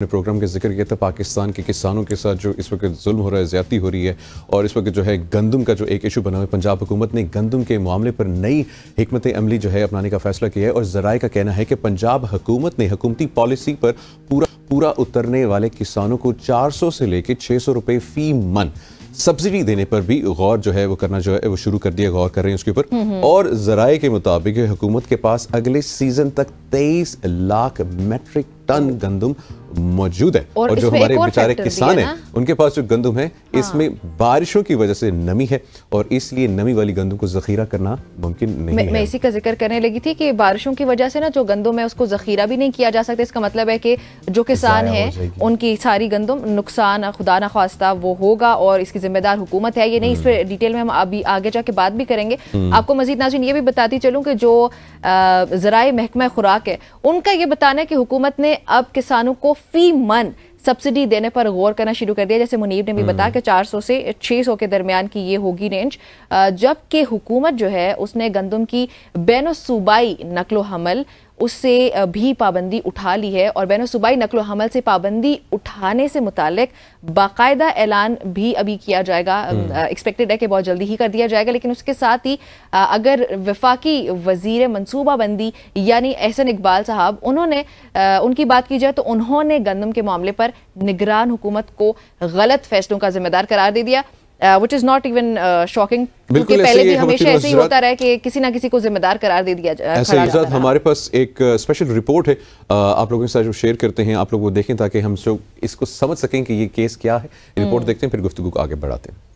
अपने प्रोग्राम का जिक्र किया था पाकिस्तान के किसानों के साथ जो इस वक्त जुल्म हो रहा है ज्यादा हो रही है और इस वक्त जो है गंदम का जो एक इशू बना हुआ है पंजाब हुकूमत ने गंदम के मामले पर नई हमत अमली जो है अपनाने का फैसला किया है और जराए का कहना है कि पंजाब हुकूमत ने हकूमती पॉलिसी पर पूरा पूरा उतरने वाले किसानों को सौ से लेकर सौ रुपए फी मन सब्सिडी देने पर भी गौर जो है वो करना जो है वो शुरू कर दिया गौर कर रहे हैं उसके ऊपर हम्म, हम्म। और जराए के मुताबिक हुकूमत के पास अगले सीजन तक 23 लाख मेट्रिक टन गंदम मौजूद है और, और जो हमारे बेचारे किसान हैं उनके पास जो गंदम है हाँ। इसमें बारिशों की वजह से नमी है और इसलिए नमी वाली गंदम को जखीरा करना मुमकिन नहीं मैं, है मैं इसी का जिक्र करने लगी थी कि बारिशों की वजह से ना जो गंदम है उसको जखीरा भी नहीं किया जा सकता इसका मतलब है कि जो किसान है उनकी सारी गंदम नुकसान खुदा ना खास्ता वो होगा और इसकी जिम्मेदार हुकूमत है ये नहीं इस हम्म। पर डिटेल में हम अभी आगे जाके बात भी करेंगे हम्म। आपको मजीद नाजिन ये भी बताती चलूँ कि जो जरा महकमा खुराक है उनका ये बताना है कि हुकूमत ने अब किसानों को फी मन सब्सिडी देने पर गौर करना शुरू कर दिया जैसे मुनीब ने भी हम्म। बताया कि 400 से 600 के दरमियान की ये होगी रेंज जबकि हुकूमत जो है उसने गंदम की बैन सूबाई नकलो हमल उससे भी पाबंदी उठा ली है और बैन सूबाई नकलो हमल से पाबंदी उठाने से मुतक बाकायदा ऐलान भी अभी किया जाएगा एक्सपेक्टेड हम्म। है कि बहुत जल्दी ही कर दिया जाएगा लेकिन उसके साथ ही अगर वफाकी वजीर मनसूबाबंदी यानी एहसन इकबाल साहब उन्होंने उनकी बात की जाए तो उन्होंने गंदम के मामले पर निगरान हुकूमत को गलत फैसलों का जिम्मेदार करार दे दिया which is not even shocking क्योंकि पहले भी हमेशा ऐसे ही होता रहा है कि किसी ना किसी को जिम्मेदार करार दे दिया जाए ऐसा हमारे पास एक स्पेशल uh, रिपोर्ट है uh, आप लोगों के साथ जो शेयर करते हैं आप लोग वो देखें ताकि हम इसको समझ सकें कि ये केस क्या है रिपोर्ट हम्म। देखते हैं फिर गुफ्तु को आगे बढ़ाते हैं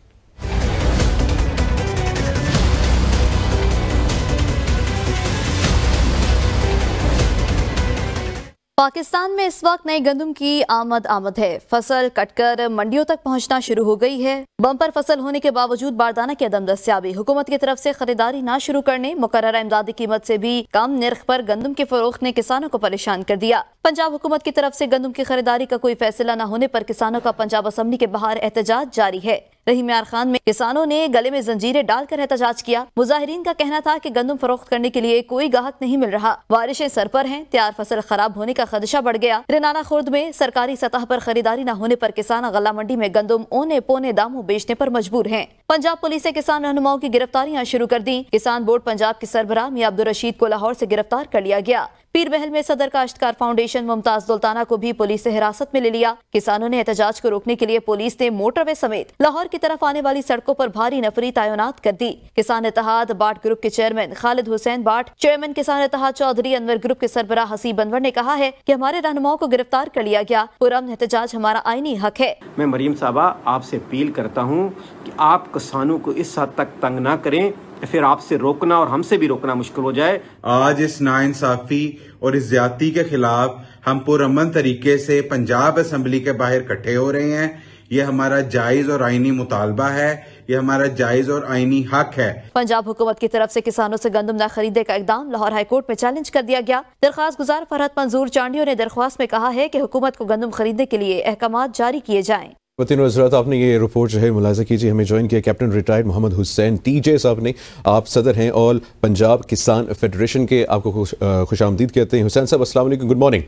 पाकिस्तान में इस वक्त नई गंदम की आमद आमद है फसल कटकर मंडियों तक पहुंचना शुरू हो गई है बम्पर फसल होने के बावजूद बारदाना की अदम दस्याबी हुकूमत की तरफ से खरीदारी ना शुरू करने मुकर इमदादी कीमत से भी कम निर्ख पर गंदम की फरोख ने किसानों को परेशान कर दिया पंजाब हुकूमत की तरफ से गंदम की खरीदारी का कोई फैसला न होने पर किसानों का पंजाब असम्बली के बाहर एहतजाज जारी है रहीम यार खान में किसानों ने गले में जंजीरें डालकर एहतजाज किया मुजाहरीन का कहना था कि गंदम फरोख्त करने के लिए कोई गाहक नहीं मिल रहा बारिशें सर पर हैं तैयार फसल खराब होने का खदशा बढ़ गया रेनाना खुर्द में सरकारी सतह पर खरीदारी न होने पर किसान गला मंडी में गंदम ओने पोने दामों बेचने पर मजबूर है पंजाब पुलिस ने किसान रहनुमाओं की गिरफ्तारियां शुरू कर दी किसान बोर्ड पंजाब के सरबराह मियाँ अब्दुल रशीद को लाहौर ऐसी गिरफ्तार कर लिया गया पीर महल में सदर काश्तकार फाउंडेशन मुमताज दुल्ताना को भी पुलिस ऐसी हिरासत में ले लिया किसानों ने एहतजाज को रोकने के लिए पुलिस ने मोटरवे समेत लाहौर की तरफ आने वाली सड़कों पर भारी नफरी तैनात कर दी किसान इतिहाद बाट ग्रुप के चेयरमैन खालिद हुसैन बाट चेयरमैन किसान इतिहाद चौधरी अनवर ग्रुप के सरबरा हसीब अनवर ने कहा है की हमारे रहनुमाओं को गिरफ्तार कर लिया गया पुरम एहतजाज हमारा आईनी हक है मैं मरीम साहबा आपसे अपील करता हूँ की आप किसानों को इस हद तक तंग न करें फिर आपसे रोकना और हमसे भी रोकना मुश्किल हो जाए आज इस नाइंसाफी और इस ज्यादा के खिलाफ हम पुरमन तरीके से पंजाब असम्बली के बाहर इकट्ठे हो रहे हैं ये हमारा जायज और आईनी मुतालबा है ये हमारा जायज और आईनी हक है पंजाब हुकूमत की तरफ से किसानों से गंदम न खरीदे का इकदाम लाहौर हाईकोर्ट में चैलेंज कर दिया गया दरख्वास्त गुजार फरहत मंजूर चांडियो ने दरख्वास्त में कहा है की हुकूमत को गंदम खरीदने के लिए अहकाम जारी किए जाए वतीन वजरात आपने ये रिपोर्ट जो है मुलाजा कीजिए हमें ज्वाइन किया captain retired Mohammad Hussain T J साहब ने आप सदर हैं और पंजाब किसान फेडरेशन के आपको खुश आमदीद कहते हैं हुसैन साहब असल गुड मॉर्निंग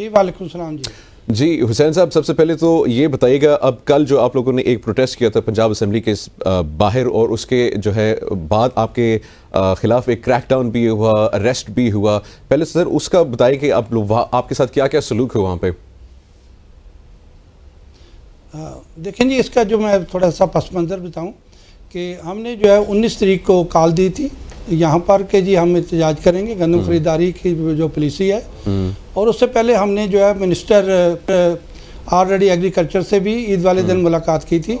जी वालेकुम जी जी हुसैन साहब सबसे पहले तो ये बताइएगा अब कल जो आप लोगों ने एक प्रोटेस्ट किया था पंजाब असम्बली के बाहर और उसके जो है बाद आपके खिलाफ एक क्रैकडाउन भी हुआ अरेस्ट भी हुआ पहले सर उसका बताइए कि आप लोग आपके साथ क्या क्या सलूक है वहाँ पर हाँ, देखें जी इसका जो मैं थोड़ा सा पस मंज़र बताऊँ कि हमने जो है उन्नीस तरीक को कॉल दी थी यहाँ पर कि जी हम एहतजाज करेंगे गंदम हम्म। खरीदारी की जो पॉलिसी है हम्म। और उससे पहले हमने जो है मिनिस्टर ऑलरेडी एग्रीकल्चर से भी ईद वाले दिन हम्म। मुलाकात की थी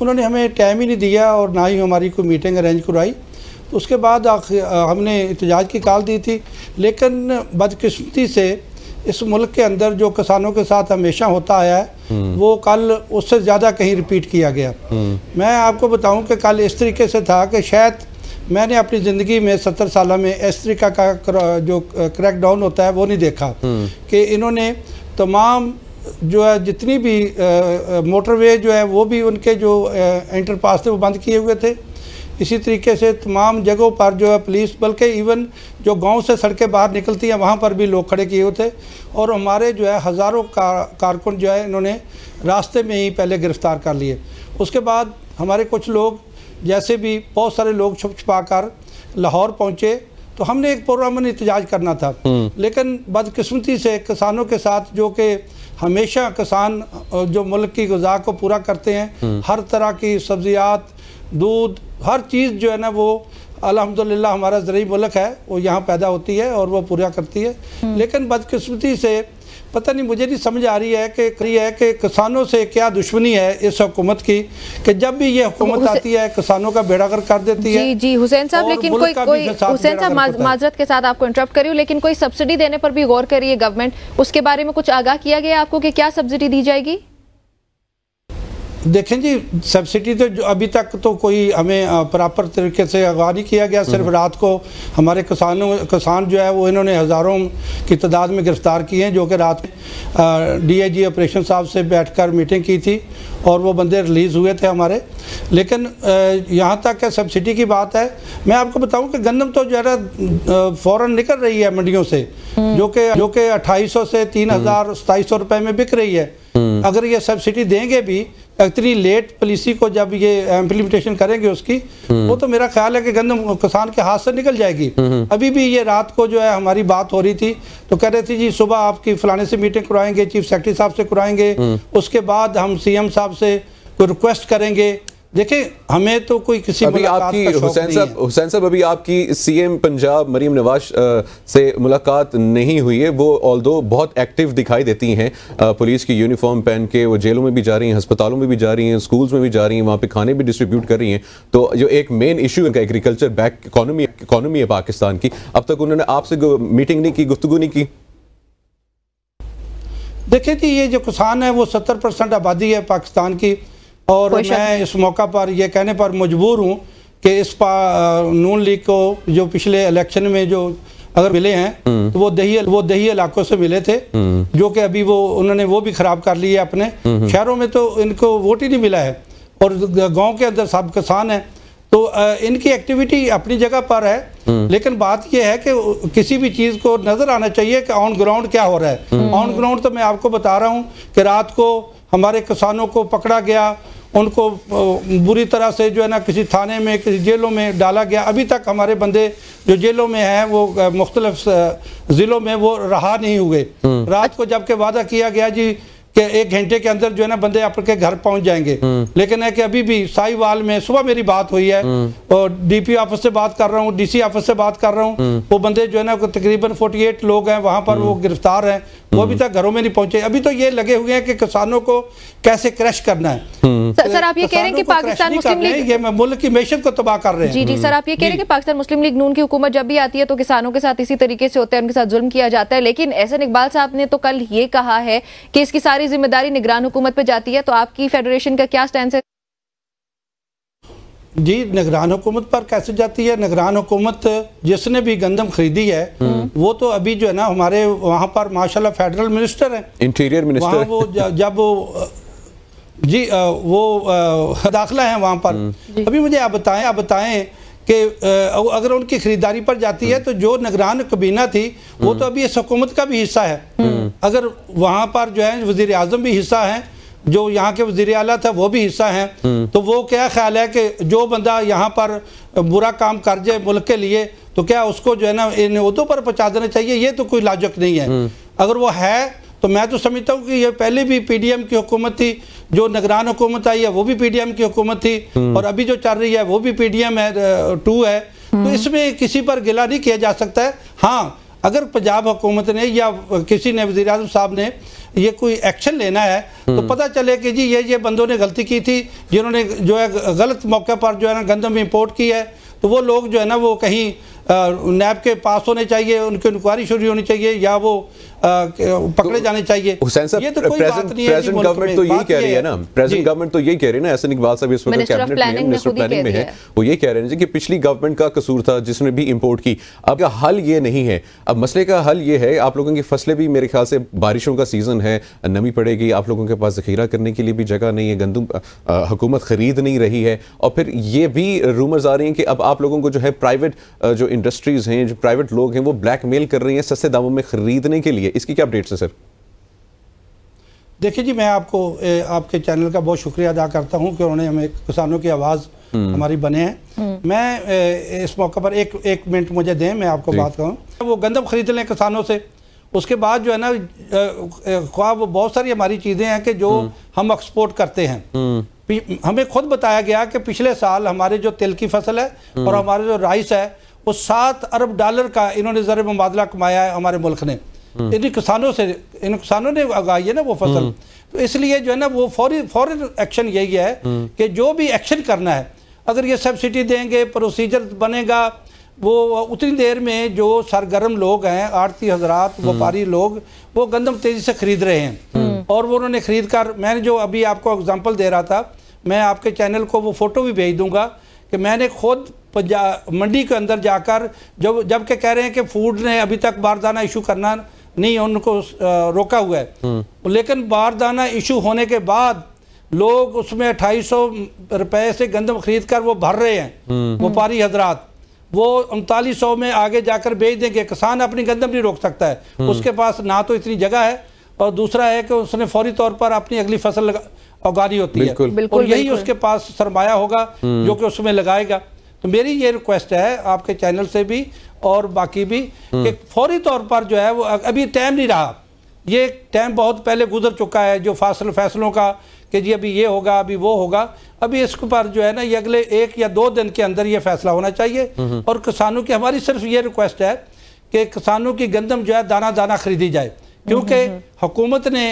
उन्होंने हमें टाइम ही नहीं दिया और ना ही हमारी कोई मीटिंग अरेंज करवाई तो उसके बाद हमने एहतजाज की कॉल दी थी लेकिन बदकिस्मती से इस मुल्क के अंदर जो किसानों के साथ हमेशा होता आया है हम्म। वो कल उससे ज़्यादा कहीं रिपीट किया गया हम्म। मैं आपको बताऊं कि कल इस तरीके से था कि शायद मैंने अपनी ज़िंदगी में सत्तर साल में इस तरीका का जो क्रैक डाउन होता है वो नहीं देखा हम्म। कि इन्होंने तमाम जो है जितनी भी मोटरवे जो है वो भी उनके जो इंटर पास थे वो बंद किए हुए थे इसी तरीके से तमाम जगहों पर जो है पुलिस बल्कि इवन जो गांव से सड़कें बाहर निकलती हैं वहाँ पर भी लोग खड़े किए होते और हमारे जो है हज़ारों का, कारकुन जो है इन्होंने रास्ते में ही पहले गिरफ़्तार कर लिए उसके बाद हमारे कुछ लोग जैसे भी बहुत सारे लोग छुप छुपा कर लाहौर पहुँचे तो हमने एक पुरान इतजाज करना था हम्म। लेकिन बदकस्मती से किसानों के साथ जो कि हमेशा किसान जो मुल्क की गजा को पूरा करते हैं हम्म। हर तरह की सब्जियात दूध हर चीज़ जो है ना वो अलहमदिल्ला हमारा ज़रूरी मुल्क है वो यहाँ पैदा होती है और वो पूरा करती है हम्म। लेकिन बदकस्मती से पता नहीं मुझे नहीं समझ आ रही है कि करी है कि किसानों से क्या दुश्मनी है इस हुकूमत की कि जब भी ये हुकूमत आती है किसानों का बेड़ागर कर देती है जी जी हुसैन साहब लेकिन कोई कोई हुसैन साहब माजरत के साथ आपको इंटरप्ट करी हूँ लेकिन कोई सब्सिडी देने पर भी गौर करिए गवर्नमेंट उसके बारे में कुछ आगाह किया गया आपको कि क्या सब्सिडी दी जाएगी देखें जी सब्सिडी तो अभी तक तो कोई हमें प्रॉपर तरीके से अगवा नहीं किया गया सिर्फ हम्म। रात को हमारे किसानों किसान जो है वो इन्होंने हज़ारों की तादाद में गिरफ्तार किए हैं जो कि रात में जी ऑपरेशन साहब से बैठकर मीटिंग की थी और वो बंदे रिलीज़ हुए थे हमारे लेकिन यहाँ तक है सब्सिडी की बात है मैं आपको बताऊँ कि गंदम तो जो है फ़ौर निकल रही है मंडियों से हम्म। जो कि जो कि अट्ठाईस से तीन हज़ार सताईस सौ रुपये में बिक रही है हम्म। अगर ये सब्सिडी देंगे भी एक्चुअली लेट पॉलिसी को जब ये इम्प्लीमेंटेशन करेंगे उसकी हम्म। वो तो मेरा ख्याल है कि गंदम किसान के हाथ से निकल जाएगी हम्म, हम्म। अभी भी ये रात को जो है हमारी बात हो रही थी तो कह रहे थे जी सुबह आपकी फलाने से मीटिंग कराएंगे चीफ सेक्रेटरी साहब से कराएंगे उसके बाद हम सीएम साहब से कोई रिक्वेस्ट करेंगे देखिए हमें तो कोई किसी अभी आपकी हुसैन साहब हुसैन साहब अभी आपकी सीएम पंजाब मरीम नवाज से मुलाकात नहीं हुई है वो ऑल बहुत एक्टिव दिखाई देती हैं पुलिस की यूनिफॉर्म पहन के वो जेलों में भी जा रही हैं अस्पतालों में भी जा रही हैं स्कूल्स में भी जा रही हैं वहाँ पे खाने भी डिस्ट्रीब्यूट कर रही हैं तो जो एक मेन इशू है एग्रीकल्चर बैक इकॉनमी इकॉनमी है पाकिस्तान की अब तक उन्होंने आपसे मीटिंग नहीं की गुफ्तु नहीं की देखिए जी ये जो किसान है वो सत्तर परसेंट आबादी है पाकिस्तान की और मैं इस मौका पर यह कहने पर मजबूर हूँ कि इस नून लीग को जो पिछले इलेक्शन में जो अगर मिले हैं हम्म। तो वो दही वो दही इलाकों से मिले थे हम्म। जो कि अभी वो उन्होंने वो भी खराब कर लिए अपने शहरों में तो इनको वोट ही नहीं मिला है और गांव के अंदर सब किसान हैं तो इनकी एक्टिविटी अपनी जगह पर है हम्म। लेकिन बात यह है कि किसी भी चीज़ को नज़र आना चाहिए कि ऑन ग्राउंड क्या हो रहा है ऑन ग्राउंड तो मैं आपको बता रहा हूँ कि रात को हमारे किसानों को पकड़ा गया उनको बुरी तरह से जो है ना किसी थाने में किसी जेलों में डाला गया अभी तक हमारे बंदे जो जेलों में हैं वो मुख्तलफ ज़िलों में वो रहा नहीं हुए हम्म। रात को जबकि वादा किया गया जी कि एक घंटे के अंदर जो है ना बंदे आपके घर पहुंच जाएंगे हम्म। लेकिन है कि अभी भी साईवाल में सुबह मेरी बात हुई है हम्म। और डीपी ऑफिस से बात कर रहा हूँ डीसी ऑफिस से बात कर रहा हूँ हम्म। वो बंदे जो है ना तकरीबन 48 लोग हैं वहां पर वो गिरफ्तार हैं वो अभी तक घरों में नहीं पहुंचे अभी तो ये लगे हुए हैं कि किसानों को कैसे क्रैश करना है सर आप ये कह रहे हैं कि पाकिस्तान मुस्लिम लीग मुल्क की मैशत को तबाह कर रहे हैं जी जी सर आप ये कह रहे हैं कि पाकिस्तान मुस्लिम लीग नून की हुकूमत जब भी आती है तो किसानों के साथ इसी तरीके से होते हैं उनके साथ जुल्म किया जाता है लेकिन एहसन इकबाल साहब ने तो कल ये कहा है कि इसकी सारी सारी जिम्मेदारी निगरान हुकूमत पर जाती है तो आपकी फेडरेशन का क्या स्टैंड है जी निगरान हुकूमत पर कैसे जाती है निगरान हुकूमत जिसने भी गंदम खरीदी है हम्म। वो तो अभी जो है ना हमारे वहाँ पर माशाल्लाह फेडरल मिनिस्टर हैं इंटीरियर मिनिस्टर वहाँ वो जब वो जी वो दाखला है वहाँ पर हम्म। अभी मुझे आप बताएं आप बताएं कि अगर उनकी खरीदारी पर जाती है हम्म। तो जो निगरान कबीना थी वो तो अभी इस हुकूमत का भी हिस्सा है अगर वहाँ पर जो है वजीर अजम भी हिस्सा है जो यहाँ के वजीर अला था वो भी हिस्सा हैं हम्म। तो वो क्या ख्याल है कि जो बंदा यहाँ पर बुरा काम कर जाए मुल्क के लिए तो क्या उसको जो है ना इन उदों पर पहुँचा देना चाहिए ये तो कोई लाजक नहीं है हम्म। अगर वो है तो मैं तो समझता हूँ कि ये पहले भी पीडीएम की हुकूमत थी जो निगरान हुकूमत आई है वो भी पीडीएम की हुकूमत थी हम्म। और अभी जो चल रही है वो भी पीडीएम है टू है तो इसमें किसी पर गिला नहीं किया जा सकता है हाँ अगर पंजाब हुकूमत ने या किसी ने वजी अजम साहब ने ये कोई एक्शन लेना है तो हम्म। पता चले कि जी ये ये बंदों ने गलती की थी जिन्होंने जो है गलत मौके पर जो है ना गंदम इम्पोर्ट की है तो वो लोग जो है ना वो कहीं नैब के पास होने चाहिए उनकी इंक्वायरी शुरू होनी चाहिए या वो पकड़े जाने चाहिए ये तो कोई बात नहीं है गवर्नमेंट तो, तो यही कह रही है ना प्रेजेंट गवर्नमेंट तो यही कह रही है ना इकबाल साहब इस वक्त कैबिनेट मिनिस्टर प्लानिंग में है वो ये कह रहे हैं कि पिछली गवर्नमेंट का कसूर था जिसने भी की अब का हल ये नहीं है अब मसले का हल ये है आप लोगों की फसलें भी मेरे ख्याल से बारिशों का सीज़न है नमी पड़ेगी आप लोगों के पास जखीरा करने के लिए भी जगह नहीं है गंदम हुकूमत खरीद नहीं रही है और फिर ये भी रूमर्स आ रही हैं कि अब आप लोगों को जो है प्राइवेट जो इंडस्ट्रीज़ हैं जो प्राइवेट लोग हैं वो ब्लैकमेल कर रही हैं सस्ते दामों में ख़रीदने के लिए इसकी क्या अपडेट्स हैं सर देखिए जी मैं आपको ए, आपके चैनल का बहुत शुक्रिया अदा करता हूँ कि उन्होंने हमें किसानों की आवाज़ हम्म। हमारी बने हैं हम्म। मैं ए, इस मौके पर एक एक मिनट मुझे दें मैं आपको बात करूँ वो गंदम ख़रीद लें किसानों से उसके बाद जो है ना ख्वाब बहुत सारी हमारी चीज़ें हैं कि जो हम्म। हम एक्सपोर्ट करते हैं हमें खुद बताया गया कि पिछले साल हमारे जो तिल की फसल है और हमारे जो राइस है वो सात अरब डॉलर का इन्होंने ज़र मुबादला कमाया है हमारे मुल्क ने हम्म। इन्हीं किसानों से इन किसानों ने उगाई है ना वो फसल हम्म। तो इसलिए जो है ना वो फौरी फौरन एक्शन यही है हम्म। कि जो भी एक्शन करना है अगर ये सब्सिडी देंगे प्रोसीजर बनेगा वो उतनी देर में जो सरगर्म लोग हैं आरती हजरात व्यापारी लोग वो गंदम तेज़ी से ख़रीद रहे हैं और वो उन्होंने ख़रीद कर मैंने जो अभी आपको एग्जांपल दे रहा था मैं आपके चैनल को वो फ़ोटो भी भेज दूंगा कि मैंने खुद मंडी के अंदर जाकर जब जबकि कह रहे हैं कि फूड ने अभी तक बारदाना इशू करना नहीं उनको रोका हुआ है हम्म। लेकिन बारदाना इशू होने के बाद लोग उसमें अट्ठाईस सौ रुपये से गंदम खरीद कर वो भर रहे हैं हम्म। व्यापारी हजरात वो उनतालीस सौ में आगे जाकर बेच देंगे किसान अपनी गंदम नहीं रोक सकता है हम्म। उसके पास ना तो इतनी जगह है और दूसरा है कि उसने फौरी तौर पर अपनी अगली फसल उगानी होती है बिल्कुल, और यही उसके पास सरमाया होगा जो कि उसमें लगाएगा तो मेरी ये रिक्वेस्ट है आपके चैनल से भी और बाकी भी हम्म। कि फौरी तौर पर जो है वो अभी टाइम नहीं रहा ये टाइम बहुत पहले गुजर चुका है जो फासल फैसलों का कि जी अभी ये होगा अभी वो होगा अभी इसके पर जो है ना ये अगले एक या दो दिन के अंदर ये फैसला होना चाहिए हम्म। और किसानों की हमारी सिर्फ ये रिक्वेस्ट है कि किसानों की गंदम जो है दाना दाना खरीदी जाए क्योंकि हम्म, हुकूमत ने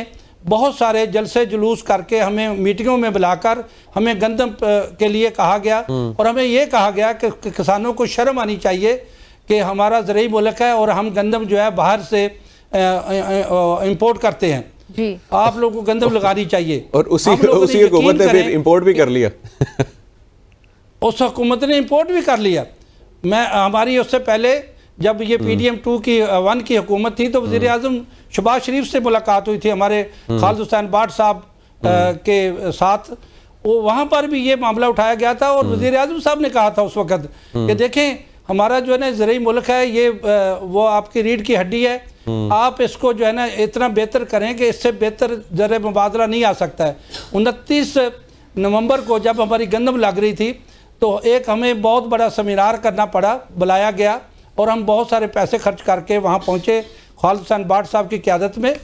बहुत सारे जलसे जुलूस करके हमें मीटिंगों में बुलाकर हमें गंदम के लिए कहा गया हम्म। और हमें ये कहा गया कि किसानों को शर्म आनी चाहिए कि हमारा जरिए मुल्क है और हम गंदम जो है बाहर से इम्पोर्ट करते हैं जी आप लोगों को गंदम लगानी चाहिए और उसी उसी हुकूमत ने फिर इम्पोर्ट भी कर लिया उस हुकूमत ने इम्पोर्ट भी कर लिया मैं हमारी उससे पहले जब ये पी डी एम टू की वन की हुकूमत थी तो हम्म। वजी अजम शबाज शरीफ से मुलाकात हुई थी हमारे हम्म। खालद हुसैन बाट साहब हम्म। के साथ वो वहाँ पर भी ये मामला उठाया गया था और हम्म। वजीर अजम साहब ने कहा था उस वक्त कि देखें हमारा जो है ना जरिए मुल्क है ये वो आपकी रीढ़ की हड्डी है आप इसको जो है ना इतना बेहतर करें कि इससे बेहतर जर मुबादला नहीं आ सकता है उनतीस नवंबर को जब हमारी गंदम लग रही थी तो एक हमें बहुत बड़ा सेमिनार करना पड़ा बुलाया गया और हम बहुत सारे पैसे खर्च करके वहाँ पहुँचे हुसैन बाट साहब की क्यादत में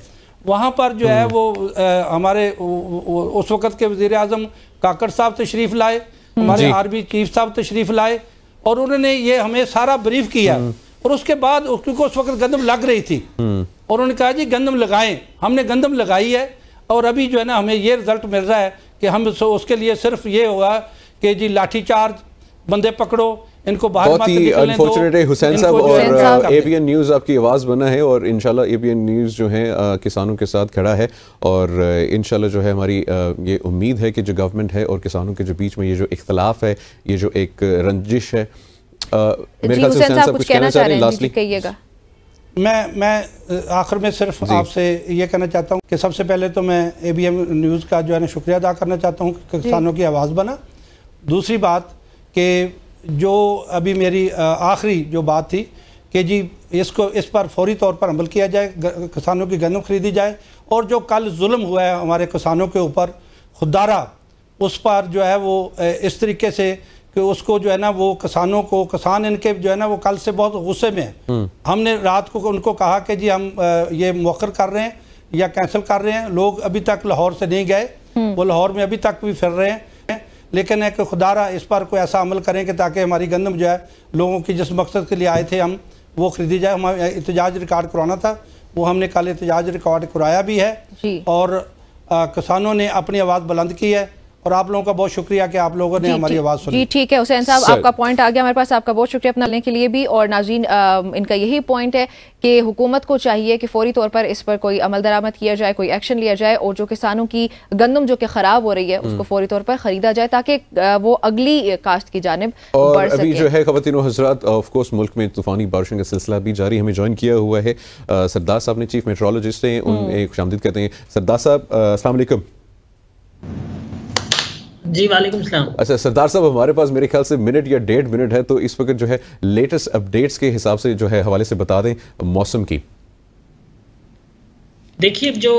वहाँ पर जो है हम्म। वो आ, हमारे उस वक़्त के वज़ी अजम काकड़ साहब तशरीफ़ लाए हम्म। हमारे आर्मी चीफ साहब तशरीफ़ लाए और उन्होंने ये हमें सारा ब्रीफ किया हम्म। और उसके बाद क्योंकि उस वक्त गंदम लग रही थी और उन्होंने कहा जी गंदम लगाएं हमने गंदम लगाई है और अभी जो है ना हमें ये रिज़ल्ट मिल रहा है कि हम उसके लिए सिर्फ ये होगा कि जी लाठी चार्ज बंदे पकड़ो इनको बहुत ही अनफॉर्चुनेट तो है हुसैन साहब और एबीएन न्यूज़ आपकी आवाज़ बना है और इनशाला एबीएन न्यूज़ जो है किसानों के साथ खड़ा है और इनशाला जो है हमारी ये उम्मीद है कि जो गवर्नमेंट है और किसानों के जो बीच में ये जो इख्तलाफ है ये जो एक रंजिश है मेरे ख्याल से हुसैन साहब कुछ कहना चाह रहे हैं लास्टली कहिएगा मैं मैं आखिर में सिर्फ आपसे ये कहना चाहता हूँ कि सबसे पहले तो मैं ए बी एम न्यूज़ का जो है ना शुक्रिया अदा करना चाहता हूँ किसानों की आवाज़ बना दूसरी बात कि जो अभी मेरी आखिरी जो बात थी कि जी इसको इस पर फौरी तौर पर अमल किया जाए किसानों की गंदम खरीदी जाए और जो कल जुल्म हुआ है हमारे किसानों के ऊपर खुदारा उस पर जो है वो इस तरीके से कि उसको जो है ना वो किसानों को किसान इनके जो है ना वो कल से बहुत गुस्से में है हम्म। हमने रात को उनको कहा कि जी हम ये मौखर कर रहे हैं या कैंसिल कर रहे हैं लोग अभी तक लाहौर से नहीं गए हम्म। वो लाहौर में अभी तक भी फिर रहे हैं लेकिन एक खुदारा इस पर कोई ऐसा अमल करें कि ताकि हमारी गंदम जो है लोगों की जिस मकसद के लिए आए थे हम वो ख़रीदी जाए हमारा एहतजाज रिकॉर्ड कराना था वो हमने कल एहतजाज रिकॉर्ड कराया भी है और आ, किसानों ने अपनी आवाज़ बुलंद की है और आप लोगों का बहुत शुक्रिया कि आप लोगों ने हमारी आवाज़ सुनी जी ठीक है हुसैन साहब आपका पॉइंट आ गया हमारे पास आपका बहुत शुक्रिया अपना लेने के लिए भी और नाजीन इनका यही पॉइंट है कि हुकूमत को चाहिए कि फौरी तौर पर इस पर कोई अमल दरामद किया जाए कोई एक्शन लिया जाए और जो किसानों की गंदम जो कि ख़राब हो रही है उसको हम्म। फौरी तौर पर ख़रीदा जाए ताकि वो अगली कास्त की जानब और अभी जो है खवतिन हजरात ऑफकोर्स मुल्क में तूफ़ानी बारिशों का सिलसिला भी जारी हमें ज्वाइन किया हुआ है सरदार साहब ने चीफ मेट्रोलॉजिस्ट हैं उन खुशामदीद हम्म। कहते हैं सरदार साहब अलैक्म जी वालेकुम सलाम अच्छा सरदार साहब हमारे पास मेरे ख्याल से मिनट या डेढ़ मिनट है तो इस वक्त जो है लेटेस्ट अपडेट्स के हिसाब से जो है हवाले से बता दें मौसम की देखिए जो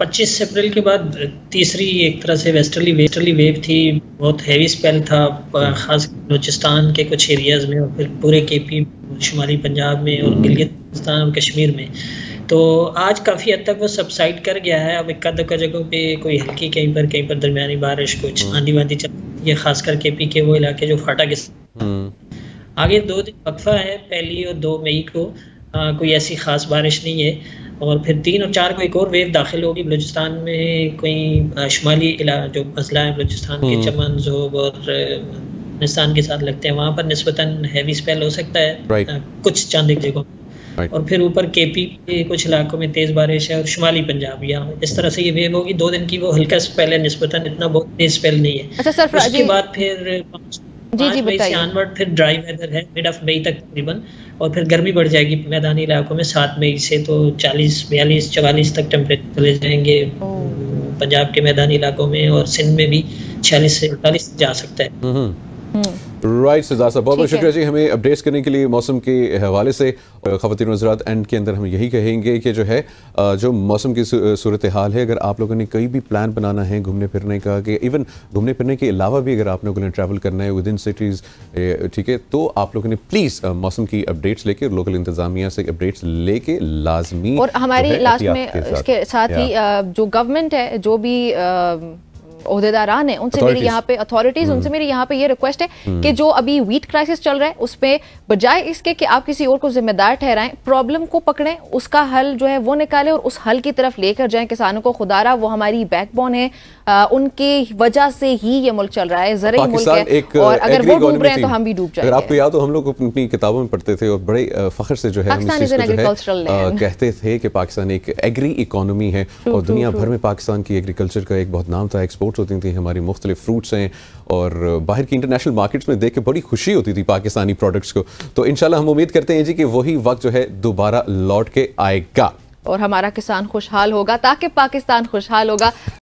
25 अप्रैल के बाद तीसरी एक तरह से वेस्टर्ली वेस्टर्ली वेव थी बहुत हैवी स्पेल था हम्म। ख़ास बलोचिस्तान के कुछ एरियाज़ में और फिर पूरे केपी शुमाली पंजाब में और हम्म। गिलगित पाकिस्तान और कश्मीर में तो आज काफ़ी हद तक वो सबसाइड कर गया है अब इक्का दक्का जगहों पे कोई हल्की कहीं पर कहीं पर दरमियानी बारिश कुछ हम्म। आंधी वादी चल ये खास करके पी के वो इलाके जो फाटा के हम्म। आगे दो दिन वक्फा है पहली और दो मई को आ, कोई ऐसी खास बारिश नहीं है और फिर तीन और चार को एक और वेव दाखिल होगी बलूचिस्तान में कोई शुमाली जो मसला है बलूचिस्तान के हम्म। चमन जोब और अफगानिस्तान के साथ लगते हैं वहाँ पर नस्बता हैवी स्पेल हो सकता है कुछ चंद जगहों जगहों और फिर ऊपर केपी के कुछ इलाकों में तेज़ बारिश है और शुमाली पंजाब यहाँ इस तरह से ये वेव होगी दो दिन की वो हल्का स्पेल है नस्बता इतना बहुत तेज स्पेल नहीं है अच्छा उसके बाद फिर जी जी बताइए आनवर्ड फिर ड्राई वेदर है मिड ऑफ मई तक तकरीबन और फिर गर्मी बढ़ जाएगी मैदानी इलाकों में सात मई से तो चालीस बयालीस चवालीस तक टेम्परेचर चले जाएंगे पंजाब के मैदानी इलाकों में और सिंध में भी छियालीस से अड़तालीस जा सकता है हम्म। हम्म। राइट सरदार साहब बहुत बहुत शुक्रिया जी हमें अपडेट्स करने के लिए मौसम के हवाले से खातिन वजरात एंड के अंदर हम यही कहेंगे कि जो है जो मौसम की सूरत हाल है अगर आप लोगों ने कोई भी प्लान बनाना है घूमने फिरने का कि इवन घूमने फिरने के अलावा भी अगर आप लोगों ने ट्रैवल करना है विद इन सिटीज़ ठीक है तो आप लोगों ने प्लीज़ मौसम की अपडेट्स लेके लोकल इंतजामिया से अपडेट्स लेके लाजमी और हमारी लास्ट में साथ ही जो गवर्नमेंट है जो भी अहदेदारान है उनसे मेरी यहाँ पे अथॉरिटीज उनसे hmm. मेरी यहाँ पे ये रिक्वेस्ट है hmm. कि जो अभी व्हीट क्राइसिस चल रहा है उसमें बजाय इसके कि आप किसी और को जिम्मेदार ठहराएं प्रॉब्लम को पकड़ें उसका हल जो है वो निकालें और उस हल की तरफ लेकर जाएं किसानों को खुदारा वो हमारी बैकबोन है आ, उनकी वजह से ही ये मुल्क चल रहा है जरिए मुल्क है एक, और अगर वो डूब रहे हैं तो हम भी डूब जाएंगे आपको याद हो हम लोग अपनी किताबों में पढ़ते थे और बड़े फखर से जो है कहते थे कि पाकिस्तान एक एग्री इकोनॉमी है और दुनिया भर में पाकिस्तान की एग्रीकल्चर का एक बहुत नाम था एक्सपोर्ट एक्सपोर्ट्स होती थी हमारी मुख्तलिफ फ्रूट्स हैं और बाहर की इंटरनेशनल मार्केट्स में देख के बड़ी खुशी होती थी पाकिस्तानी प्रोडक्ट्स को तो इन हम उम्मीद करते हैं जी कि वही वक्त जो है दोबारा लौट के आएगा और हमारा किसान खुशहाल होगा ताकि पाकिस्तान खुशहाल होगा